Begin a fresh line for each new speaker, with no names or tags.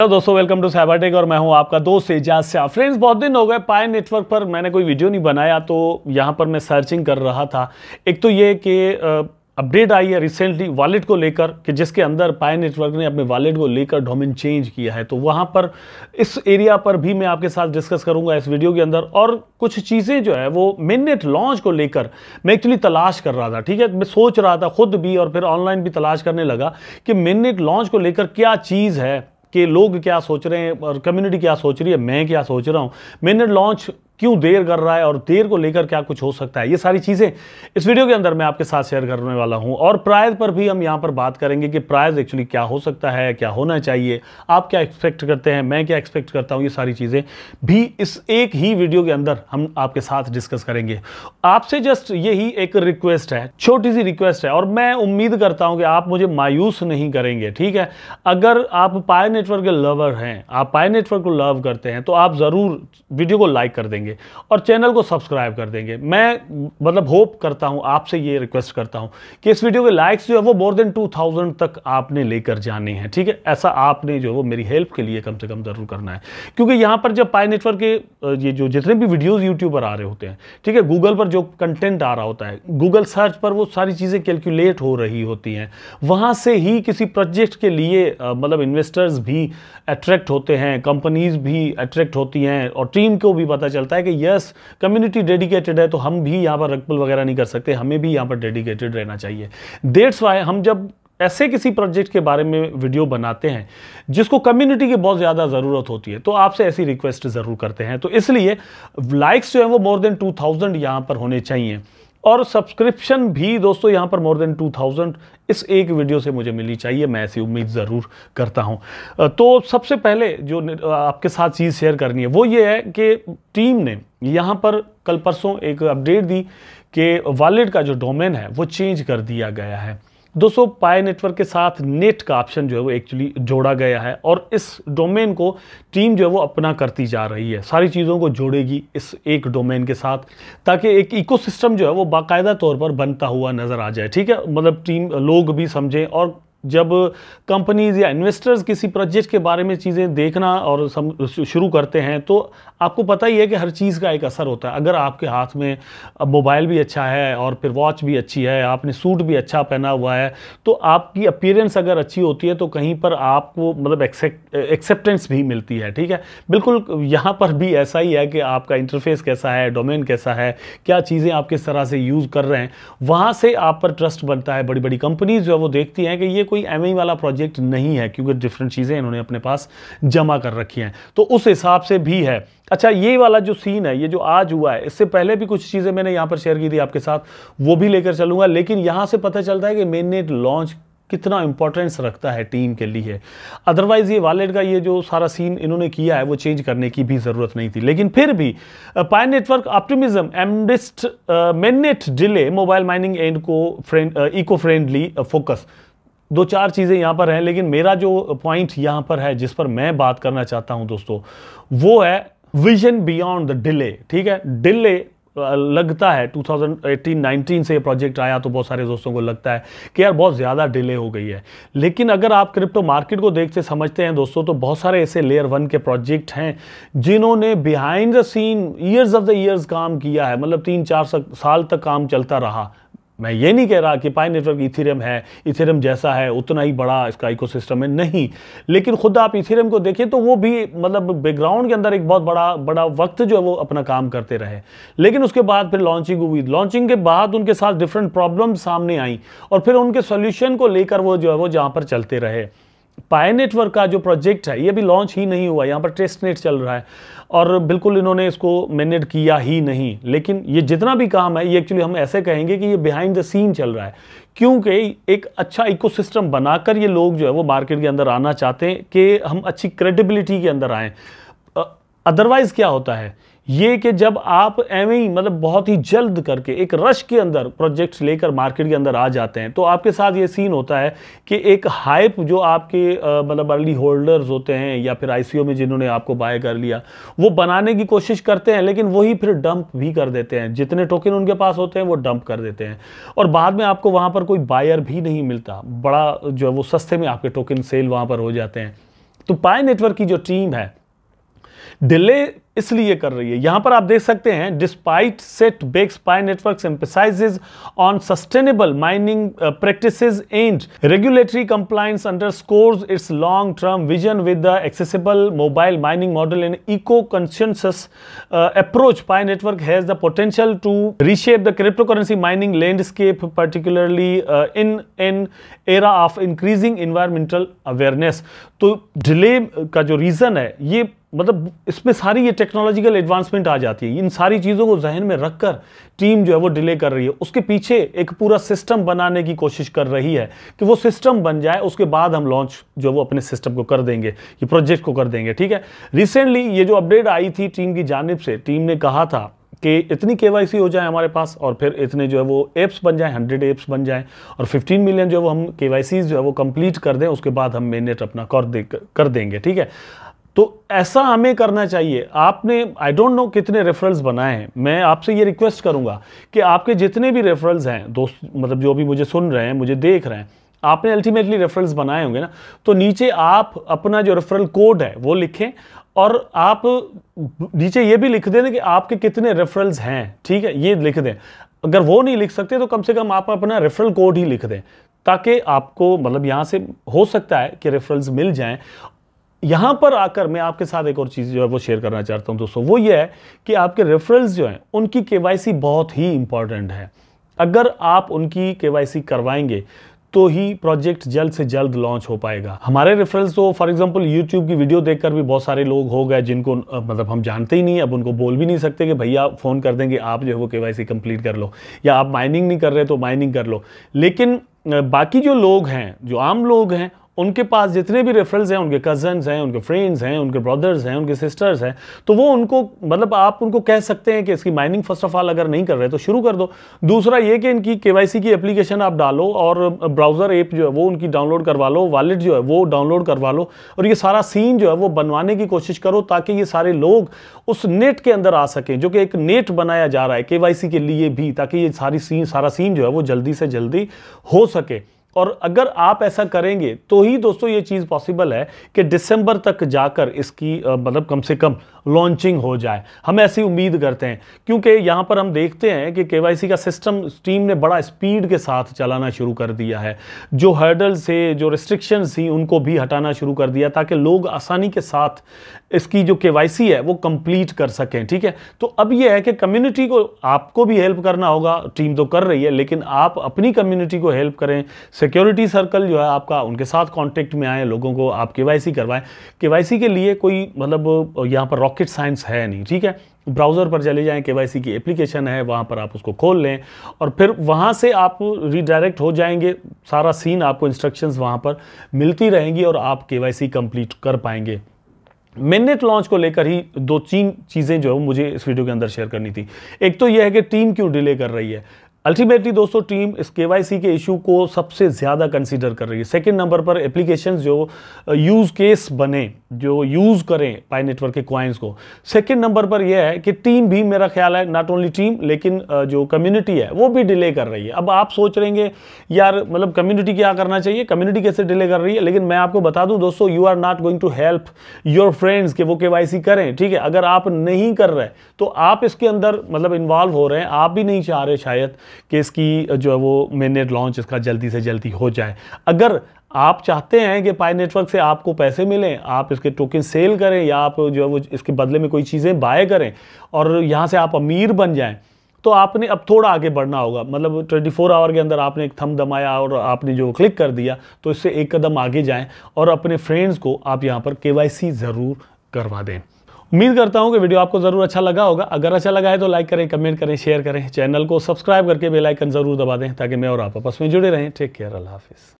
hello दोस्तों welcome to cyber tech और मैं हूं आपका दोस्त एजाज से फ्रेंड्स बहुत दिन हो गए पाए नेटवर्क पर मैंने कोई वीडियो नहीं बनाया तो यहां पर मैं सर्चिंग कर रहा था एक तो ये कि अपडेट आई है रिसेंटली वॉलेट को लेकर कि जिसके अंदर पाए नेटवर्क ने अपने वॉलेट को लेकर डोमिन चेंज किया है तो वहाँ पर इस एरिया पर भी मैं आपके साथ डिस्कस करूँगा इस वीडियो के अंदर और कुछ चीज़ें जो है वो मिनट लॉन्च को लेकर मैं एक्चुअली तलाश कर रहा था ठीक है मैं सोच रहा था खुद भी और फिर ऑनलाइन भी तलाश करने लगा कि मिनट लॉन्च को लेकर क्या चीज़ है कि लोग क्या सोच रहे हैं और कम्युनिटी क्या सोच रही है मैं क्या सोच रहा हूँ मैंने लॉन्च क्यों देर कर रहा है और देर को लेकर क्या कुछ हो सकता है ये सारी चीज़ें इस वीडियो के अंदर मैं आपके साथ शेयर करने वाला हूं और प्रायद पर भी हम यहां पर बात करेंगे कि प्रायद एक्चुअली क्या हो सकता है क्या होना चाहिए आप क्या एक्सपेक्ट करते हैं मैं क्या एक्सपेक्ट करता हूं ये सारी चीज़ें भी इस एक ही वीडियो के अंदर हम आपके साथ डिस्कस करेंगे आपसे जस्ट यही एक रिक्वेस्ट है छोटी सी रिक्वेस्ट है और मैं उम्मीद करता हूँ कि आप मुझे मायूस नहीं करेंगे ठीक है अगर आप पाए नेटवर्क के लवर हैं आप पाए नेटवर्क को लव करते हैं तो आप ज़रूर वीडियो को लाइक कर देंगे देंगे और चैनल को सब्सक्राइब कर देंगे मैं मतलब होप करता हूं आपसे ये रिक्वेस्ट करता हूं कि इस वीडियो के लाइक्स जो है वो मोर देन टू थाउजेंड तक आपने लेकर जाने हैं ठीक है ऐसा आपने जो है वो मेरी हेल्प के लिए कम से कम ज़रूर करना है क्योंकि यहाँ पर जब पाए नेटवर्क के ये जो जितने भी वीडियोज़ यूट्यूब पर आ रहे होते हैं ठीक है गूगल पर जो कंटेंट आ रहा होता है गूगल सर्च पर वो सारी चीज़ें कैलकुलेट हो रही होती हैं वहाँ से ही किसी प्रोजेक्ट के लिए मतलब इन्वेस्टर्स भी अट्रैक्ट होते हैं कंपनीज भी अट्रैक्ट होती हैं और टीम को भी पता चलता है है कि यस कम्युनिटी डेडिकेटेड है तो हम भी यहाँ पर रकपुल वगैरह नहीं कर सकते हमें भी यहाँ पर डेडिकेटेड रहना चाहिए डेट्स वाई हम जब ऐसे किसी प्रोजेक्ट के बारे में वीडियो बनाते हैं जिसको कम्युनिटी की बहुत ज़्यादा ज़रूरत होती है तो आपसे ऐसी रिक्वेस्ट ज़रूर करते हैं तो इसलिए लाइक्स जो है वो मोर देन 2000 थाउजेंड यहाँ पर होने चाहिए और सब्सक्रिप्शन भी दोस्तों यहाँ पर मोर देन 2000 इस एक वीडियो से मुझे मिलनी चाहिए मैं ऐसी उम्मीद ज़रूर करता हूँ तो सबसे पहले जो आपके साथ चीज़ शेयर करनी है वो ये है कि टीम ने यहाँ पर कल परसों एक अपडेट दी कि वॉलेट का जो डोमेन है वो चेंज कर दिया गया है दोस्तों पाए नेटवर्क के साथ नेट का ऑप्शन जो है वो एक्चुअली जोड़ा गया है और इस डोमेन को टीम जो है वो अपना करती जा रही है सारी चीज़ों को जोड़ेगी इस एक डोमेन के साथ ताकि एक इकोसिस्टम जो है वो बाकायदा तौर पर बनता हुआ नज़र आ जाए ठीक है मतलब टीम लोग भी समझें और जब कंपनीज या इन्वेस्टर्स किसी प्रोजेक्ट के बारे में चीज़ें देखना और शुरू करते हैं तो आपको पता ही है कि हर चीज़ का एक असर होता है अगर आपके हाथ में मोबाइल भी अच्छा है और फिर वॉच भी अच्छी है आपने सूट भी अच्छा पहना हुआ है तो आपकी अपीयरेंस अगर अच्छी होती है तो कहीं पर आपको मतलब एक्सेप्टेंस भी मिलती है ठीक है बिल्कुल यहाँ पर भी ऐसा ही है कि आपका इंटरफेस कैसा है डोमेन कैसा है क्या चीज़ें आप किस तरह से यूज़ कर रहे हैं वहाँ से आप पर ट्रस्ट बनता है बड़ी बड़ी कंपनीज जो है वो देखती हैं कि ये कोई कोई एम वाला प्रोजेक्ट नहीं है क्योंकि डिफरेंट चीज़ें इन्होंने अपने पास जमा कर रखी हैं तो उस हिसाब से भी है अच्छा ये वाला जो सीन है ये जो आज हुआ है इससे पहले भी कुछ चीज़ें मैंने यहाँ पर शेयर की थी आपके साथ वो भी लेकर चलूँगा लेकिन यहाँ से पता चलता है कि मेननेट लॉन्च कितना इंपॉर्टेंस रखता है टीम के लिए अदरवाइज़ ये वॉलेट का ये जो सारा सीन इन्होंने किया है वो चेंज करने की भी ज़रूरत नहीं थी लेकिन फिर भी Pi network optimism amidst mainnet delay mobile mining and को फ्रेंड इको फ्रेंडली फोकस दो चार चीज़ें यहाँ पर हैं लेकिन मेरा जो पॉइंट यहाँ पर है जिस पर मैं बात करना चाहता हूँ दोस्तों वो है विजन बियॉन्ड द डिले ठीक है डिले लगता है 2018-19 से ये प्रोजेक्ट आया तो बहुत सारे दोस्तों को लगता है कि यार बहुत ज़्यादा डिले हो गई है लेकिन अगर आप क्रिप्टो मार्केट को देखते समझते हैं दोस्तों तो बहुत सारे ऐसे लेयर वन के प्रोजेक्ट हैं जिन्होंने behind the scene years of the years काम किया है मतलब तीन चार साल तक काम चलता रहा मैं ये नहीं कह रहा कि पाई नेटवर्क इथेरियम है इथेरियम जैसा है उतना ही बड़ा इसका इकोसिस्टम है नहीं लेकिन खुद आप इथेरियम को देखें तो वो भी मतलब बैकग्राउंड के अंदर एक बहुत बड़ा बड़ा वक्त जो है वो अपना काम करते रहे लेकिन उसके बाद फिर लॉन्चिंग हुई लॉन्चिंग के बाद उनके साथ डिफरेंट प्रॉब्लम सामने आई और फिर उनके सोल्यूशन को लेकर वो जो है वो जहाँ पर चलते रहे पाए नेटवर्क का जो प्रोजेक्ट है ये अभी लॉन्च ही नहीं हुआ यहाँ पर टेस्ट नेट चल रहा है और बिल्कुल इन्होंने इसको मैनेट किया ही नहीं लेकिन ये जितना भी काम है ये एक्चुअली हम ऐसे कहेंगे कि ये बिहाइंड द सीन चल रहा है क्योंकि एक अच्छा इकोसिस्टम बनाकर ये लोग जो है वो मार्केट के अंदर आना चाहते हैं कि हम अच्छी क्रेडिबिलिटी के अंदर आएँ अदरवाइज़ क्या होता है ये कि जब आप एवं ही मतलब बहुत ही जल्द करके एक रश के अंदर प्रोजेक्ट्स लेकर मार्केट के अंदर आ जाते हैं तो आपके साथ ये सीन होता है कि एक हाइप जो आपके मतलब अर्ली होल्डर्स होते हैं या फिर आईसीओ में जिन्होंने आपको बाय कर लिया वो बनाने की कोशिश करते हैं लेकिन वही फिर डंप भी कर देते हैं जितने टोकन उनके पास होते हैं वो डंप कर देते हैं और बाद में आपको वहाँ पर कोई बायर भी नहीं मिलता बड़ा जो है वो सस्ते में आपके टोकन सेल वहाँ पर हो जाते हैं तो पाए नेटवर्क की जो टीम है डिले इसलिए कर रही है यहां पर आप देख सकते हैं despite setbacks Pi network emphasizes on sustainable mining practice and regulatory compliance under underscores its long term vision with the accessible mobile mining model and eco conscious approach Pi network has the potential to reshape the cryptocurrency mining landscape particularly uh, in an era of increasing environmental awareness तो delay uh, का जो reason है ये मतलब इसमें सारी ये technological advancement आ जाती है इन सारी चीज़ों को जहन में रख कर टीम जो है वो डिले कर रही है उसके पीछे एक पूरा सिस्टम बनाने की कोशिश कर रही है कि वो सिस्टम बन जाए उसके बाद हम लॉन्च जो वो अपने सिस्टम को कर देंगे ये प्रोजेक्ट को कर देंगे ठीक है रिसेंटली ये जो अपडेट आई थी टीम की जानब से टीम ने कहा था कि इतनी के हो जाए हमारे पास और फिर इतने जो है वो एप्स बन जाए हंड्रेड एप्स बन जाएँ और फिफ्टीन मिलियन जो है वो हम के जो है वो कंप्लीट कर दें उसके बाद हम मेनेट अपना कर दे कर देंगे ठीक है तो ऐसा हमें करना चाहिए आपने आई डोंट नो कितने रेफरल्स बनाए हैं मैं आपसे ये रिक्वेस्ट करूंगा कि आपके जितने भी रेफरल्स हैं दोस्त मतलब जो भी मुझे सुन रहे हैं मुझे देख रहे हैं आपने अल्टीमेटली रेफरल्स बनाए होंगे ना तो नीचे आप अपना जो रेफरल कोड है वो लिखें और आप नीचे ये भी लिख दें कि आपके कितने रेफरल्स हैं ठीक है ये लिख दें अगर वो नहीं लिख सकते तो कम से कम आप अपना रेफरल कोड ही लिख दें ताकि आपको मतलब यहाँ से हो सकता है कि रेफरल्स मिल जाएं यहां पर आकर मैं आपके साथ एक और चीज़ जो है वो शेयर करना चाहता हूँ दोस्तों वो ये है कि आपके रेफरल्स जो हैं उनकी के बहुत ही इंपॉर्टेंट है अगर आप उनकी के करवाएंगे तो ही प्रोजेक्ट जल्द से जल्द लॉन्च हो पाएगा हमारे रेफरेंस तो फॉर एग्जांपल यूट्यूब की वीडियो देखकर भी बहुत सारे लोग हो गए जिनको मतलब हम जानते ही नहीं अब उनको बोल भी नहीं सकते कि भैया फ़ोन कर देंगे आप जो है वो के कंप्लीट कर लो या आप माइनिंग नहीं कर रहे तो माइनिंग कर लो लेकिन बाकी जो लोग हैं जो आम लोग हैं उनके पास जितने भी रेफरल्स हैं उनके कजन्स हैं उनके फ्रेंड्स हैं उनके ब्रदर्स हैं उनके सिस्टर्स हैं तो वो उनको मतलब आप उनको कह सकते हैं कि इसकी माइनिंग फर्स्ट ऑफ ऑल अगर नहीं कर रहे तो शुरू कर दो दूसरा ये कि इनकी के की एप्लीकेशन आप डालो और ब्राउज़र ऐप जो है वो उनकी डाउनलोड करवा लो वॉलेट जो है वो डाउनलोड करवा लो और ये सारा सीन जो है वो बनवाने की कोशिश करो ताकि ये सारे लोग उस नेट के अंदर आ सकें जो कि एक नेट बनाया जा रहा है के के लिए भी ताकि ये सारी सीन सारा सीन जो है वो जल्दी से जल्दी हो सके और अगर आप ऐसा करेंगे तो ही दोस्तों ये चीज़ पॉसिबल है कि दिसंबर तक जाकर इसकी मतलब कम से कम लॉन्चिंग हो जाए हम ऐसी उम्मीद करते हैं क्योंकि यहाँ पर हम देखते हैं कि के का सिस्टम टीम ने बड़ा स्पीड के साथ चलाना शुरू कर दिया है जो हर्डल्स थे जो रिस्ट्रिक्शन थी उनको भी हटाना शुरू कर दिया ताकि लोग आसानी के साथ इसकी जो के है वो कंप्लीट कर सकें ठीक है तो अब यह है कि कम्युनिटी को आपको भी हेल्प करना होगा टीम तो कर रही है लेकिन आप अपनी कम्युनिटी को हेल्प करें सिक्योरिटी सर्कल जो है आपका उनके साथ कांटेक्ट में आए लोगों को आप के करवाएं के के लिए कोई मतलब यहाँ पर रॉकेट साइंस है नहीं ठीक है ब्राउज़र पर चले जाएं के की एप्लीकेशन है वहाँ पर आप उसको खोल लें और फिर वहाँ से आप रिडायरेक्ट हो जाएंगे सारा सीन आपको इंस्ट्रक्शंस वहाँ पर मिलती रहेंगी और आप के कंप्लीट कर पाएंगे मेननेट लॉन्च को लेकर ही दो तीन चीज़ें जो है मुझे इस वीडियो के अंदर शेयर करनी थी एक तो यह है कि टीम क्यों डिले कर रही है अल्टीमेटली दोस्तों टीम इस के के इशू को सबसे ज़्यादा कंसीडर कर रही है सेकंड नंबर पर एप्लीकेशंस जो यूज़ uh, केस बने जो यूज़ करें पाई नेटवर्क के क्वाइंस को सेकंड नंबर पर यह है कि टीम भी मेरा ख्याल है नॉट ओनली टीम लेकिन uh, जो कम्युनिटी है वो भी डिले कर रही है अब आप सोच रहेंगे यार मतलब कम्युनिटी क्या करना चाहिए कम्युनिटी कैसे डिले कर रही है लेकिन मैं आपको बता दूँ दोस्तों you are not going to help your friends कि वो के करें ठीक है अगर आप नहीं कर रहे तो आप इसके अंदर मतलब इन्वॉल्व हो रहे हैं आप भी नहीं चाह रहे शायद कि इसकी जो है वो मेननेट लॉन्च इसका जल्दी से जल्दी हो जाए अगर आप चाहते हैं कि पाई नेटवर्क से आपको पैसे मिलें आप इसके टोकन सेल करें या आप जो है वो इसके बदले में कोई चीज़ें बाय करें और यहाँ से आप अमीर बन जाएँ तो आपने अब थोड़ा आगे बढ़ना होगा मतलब 24 आवर के अंदर आपने एक थम दमाया और आपने जो क्लिक कर दिया तो इससे एक कदम आगे जाएं और अपने फ्रेंड्स को आप यहाँ पर के ज़रूर करवा दें उम्मीद करता हूँ कि वीडियो आपको ज़रूर अच्छा लगा होगा अगर अच्छा लगा है तो लाइक करें कमेंट करें शेयर करें चैनल को सब्सक्राइब करके बेलाइकन ज़रूर दबा दें ताकि मैं और आप आपस में जुड़े रहें टेक केयर अल्लाह हाफिज़